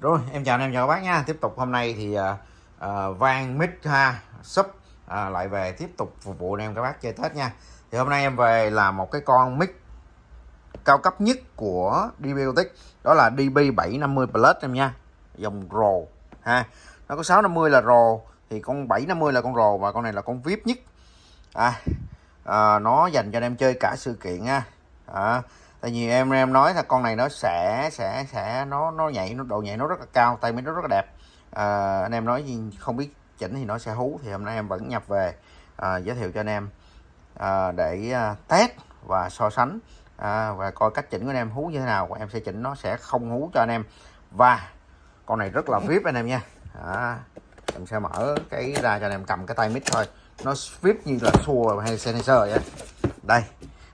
Rồi, em chào anh em chào các bác nha. Tiếp tục hôm nay thì uh, Vang Mix ha sub uh, à, lại về tiếp tục phục vụ anh em các bác chơi Tết nha. Thì hôm nay em về là một cái con mic cao cấp nhất của DBotic, đó là DB750 Plus em nha. Dòng RO ha. Nó có 650 là RO thì con 750 là con RO và con này là con VIP nhất. À, uh, nó dành cho anh em chơi cả sự kiện nha. À, tại vì em em nói là con này nó sẽ sẽ sẽ nó nó nhảy nó độ nhảy nó rất là cao tay mới nó rất là đẹp à, anh em nói gì không biết chỉnh thì nó sẽ hú thì hôm nay em vẫn nhập về à, giới thiệu cho anh em à, để à, test và so sánh à, và coi cách chỉnh của anh em hú như thế nào em sẽ chỉnh nó sẽ không hú cho anh em và con này rất là vip anh em nha à, em sẽ mở cái ra cho anh em cầm cái tay mít thôi nó vip như là xua hay sensor vậy đây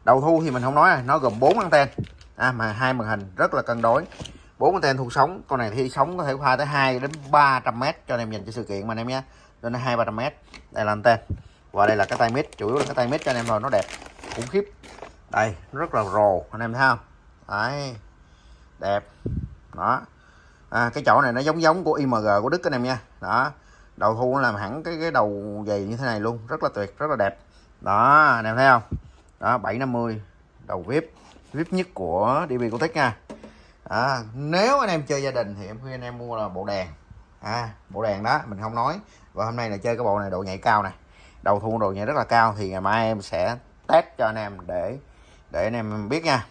đầu thu thì mình không nói à, nó gồm bốn anten à, mà hai màn hình rất là cân đối bốn anten thu sóng con này thi sóng có thể pha tới 2 đến 300 m cho anh em nhìn cho sự kiện mà anh em nhé lên hai ba trăm mét đây là anten và đây là cái tay mít chủ yếu là cái tay mít cho anh em rồi nó đẹp khủng khiếp đây rất là rồ anh em thấy không đấy đẹp đó à, cái chỗ này nó giống giống của IMG của Đức anh em nha đó đầu thu nó làm hẳn cái cái đầu dày như thế này luôn rất là tuyệt rất là đẹp đó anh em thấy không đó 750 đầu vip vip nhất của DB Cortex nha à, nếu anh em chơi gia đình thì em khuyên anh em mua là bộ đèn à, bộ đèn đó mình không nói và hôm nay là chơi cái bộ này độ nhảy cao này đầu thu độ nhảy rất là cao thì ngày mai em sẽ test cho anh em để để anh em biết nha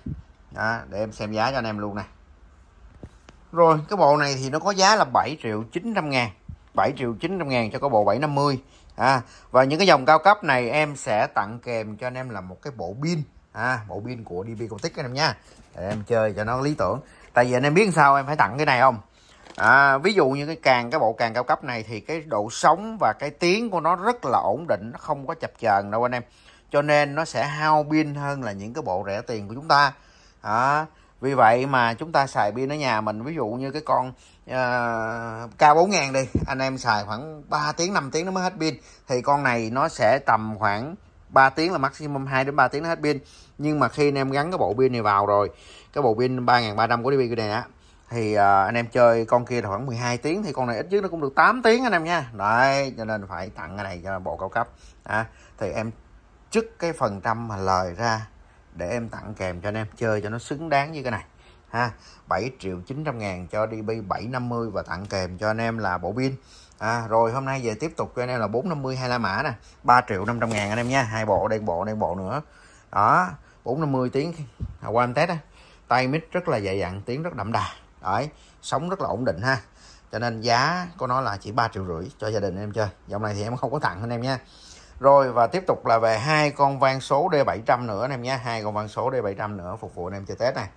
đó, để em xem giá cho anh em luôn này rồi cái bộ này thì nó có giá là 7 triệu 900 ngàn 7 triệu 900 ngàn cho cái bộ 750 à, và những cái dòng cao cấp này em sẽ tặng kèm cho anh em là một cái bộ pin à, bộ pin của DB Cotic anh em nha để em chơi cho nó lý tưởng tại vì anh em biết sao em phải tặng cái này không à, ví dụ như cái càng cái bộ càng cao cấp này thì cái độ sống và cái tiếng của nó rất là ổn định nó không có chập chờn đâu anh em cho nên nó sẽ hao pin hơn là những cái bộ rẻ tiền của chúng ta à, vì vậy mà chúng ta xài pin ở nhà mình ví dụ như cái con uh, ờ, K4000 đi anh em xài khoảng 3 tiếng 5 tiếng nó mới hết pin thì con này nó sẽ tầm khoảng 3 tiếng là maximum 2 đến 3 tiếng nó hết pin nhưng mà khi anh em gắn cái bộ pin này vào rồi cái bộ pin 3300 của DP này á thì uh, anh em chơi con kia là khoảng 12 tiếng thì con này ít nhất nó cũng được 8 tiếng anh em nha đấy cho nên phải tặng cái này cho bộ cao cấp à, thì em trước cái phần trăm mà lời ra để em tặng kèm cho anh em chơi cho nó xứng đáng với cái này ha 7 triệu 900 ngàn cho DB 750 và tặng kèm cho anh em là bộ pin à, rồi hôm nay về tiếp tục cho anh em là 450 hai la mã nè 3 triệu 500 ngàn anh em nha hai bộ đây bộ đây bộ nữa đó 450 tiếng qua em test á tay mít rất là dày dặn tiếng rất đậm đà đấy sống rất là ổn định ha cho nên giá của nó là chỉ 3 triệu rưỡi cho gia đình em chơi dòng này thì em không có tặng anh em nha rồi và tiếp tục là về hai con van số D700 nữa anh em nhé hai con van số D700 nữa phục vụ anh em chơi Tết này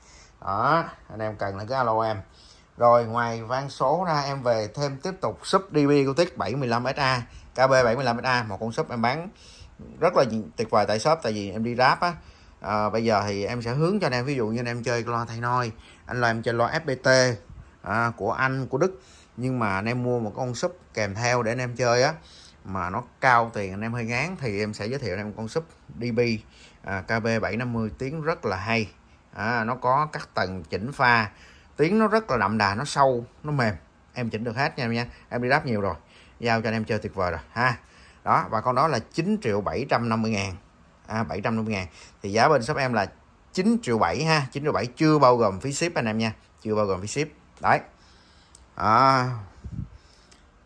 đó anh em cần là cái alo em rồi ngoài van số ra em về thêm tiếp tục sub DB Gotik 75SA KB 75SA một con sub em bán rất là tuyệt vời tại shop tại vì em đi ráp á à, bây giờ thì em sẽ hướng cho anh em ví dụ như anh em chơi lo thay noi, anh làm chơi lo FPT à, của Anh của Đức nhưng mà anh em mua một con sub kèm theo để anh em chơi á mà nó cao tiền anh em hơi ngán thì em sẽ giới thiệu anh em con súp DB à, KB 750 tiếng rất là hay à, nó có các tầng chỉnh pha tiếng nó rất là đậm đà nó sâu nó mềm em chỉnh được hết nha em nha em đi đáp nhiều rồi giao cho anh em chơi tuyệt vời rồi ha đó và con đó là 9 triệu 750 ngàn à, 750 ngàn thì giá bên shop em là 9 triệu 7 ha 9 triệu 7 chưa bao gồm phí ship anh em nha chưa bao gồm phí ship đấy à,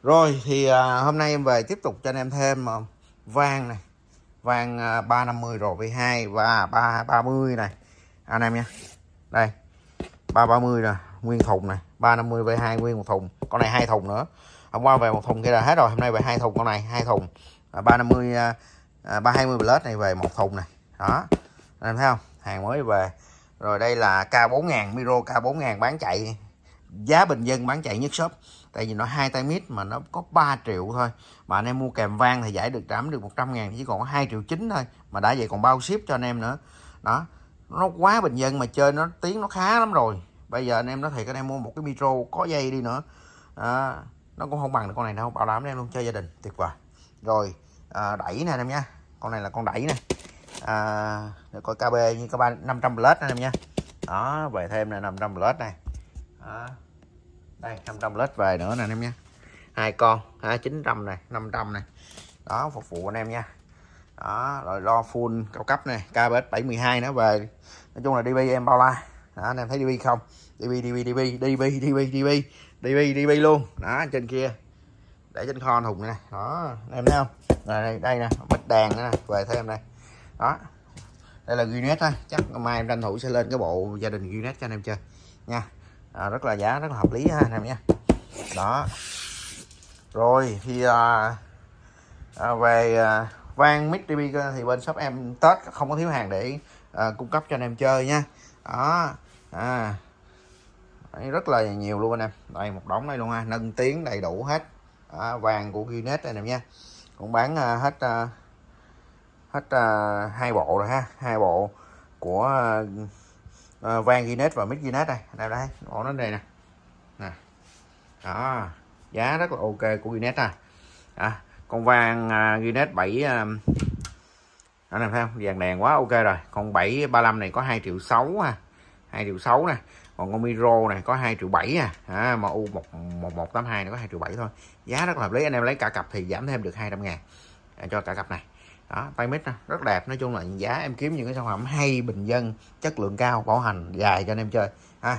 rồi thì à, hôm nay em về tiếp tục cho anh em thêm à, vàng này vàng à, 350 rồi V2 và 330 này anh em nha đây 330 nè nguyên thùng này 350 V2 nguyên một thùng con này hai thùng nữa hôm qua về một thùng kia là hết rồi hôm nay về hai thùng con này hai thùng à, 350 à, 320 à, plus này về một thùng này đó anh em thấy không hàng mới về rồi đây là K4000 Miro K4000 bán chạy giá bình dân bán chạy nhất shop tại vì nó hai tay mít mà nó có 3 triệu thôi mà anh em mua kèm vang thì giải được trảm được 100 ngàn chỉ còn có 2 triệu chín thôi mà đã vậy còn bao ship cho anh em nữa đó nó quá bình dân mà chơi nó tiếng nó khá lắm rồi bây giờ anh em nói thiệt anh em mua một cái micro có dây đi nữa à, nó cũng không bằng được con này đâu bảo đảm anh em luôn chơi gia đình tuyệt vời rồi à, đẩy nè anh em nha con này là con đẩy nè à, để coi KB như có ba năm trăm lết anh em nha đó về thêm là 500 lết này đó. đây 500 lít về nữa nè anh em nha hai con ha, 900 này 500 này đó phục vụ anh em nha đó rồi lo full cao cấp này KBS 712 nó về nói chung là DB em bao la đó, anh em thấy DB không DB DB DB DB DB DB DB DB luôn đó trên kia để trên kho thùng này đó anh em thấy không rồi đây, đây nè bích đàn nữa nè về thêm đây đó đây là Guinness thôi chắc mai em tranh thủ sẽ lên cái bộ gia đình Guinness cho anh em chơi nha à, rất là giá rất là hợp lý ha anh em nha đó rồi thì à, à, về à, vang mic tv thì bên shop em tết không có thiếu hàng để à, cung cấp cho anh em chơi nha đó à Đấy, rất là nhiều luôn anh em đây một đống đây luôn ha nâng tiếng đầy đủ hết à, vàng của Guinness anh em nha cũng bán à, hết à, hết à, hai bộ rồi ha hai bộ của à, uh, vàng ghi và mít ghi đây đây đây ổ nó đây nè nè đó giá rất là ok của ghi nết à. à con vàng uh, ghi nết bảy anh này phải không vàng đèn quá ok rồi con 735 này có 2 triệu 6 ha 2 triệu 6 nè còn con Miro à. này có 2 triệu 7 à, à mà U11182 nó có 2 triệu 7 thôi giá rất là hợp lý anh em lấy cả cặp thì giảm thêm được 200 ngàn à, cho cả cặp này đó tay mít nè rất đẹp nói chung là giá em kiếm những cái sản phẩm hay bình dân chất lượng cao bảo hành dài cho anh em chơi ha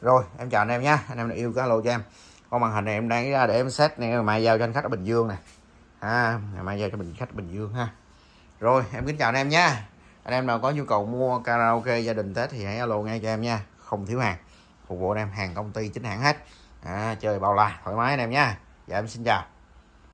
rồi em chào anh em nha anh em yêu cái alo cho em con màn hình này em đang ra để em xét này mai giao cho anh khách ở bình dương nè ha ngày mai giao cho mình khách bình dương ha rồi em kính chào anh em nha anh em nào có nhu cầu mua karaoke gia đình tết thì hãy alo ngay cho em nha không thiếu hàng phục vụ anh em hàng công ty chính hãng hết à, chơi bao la thoải mái anh em nha dạ em xin chào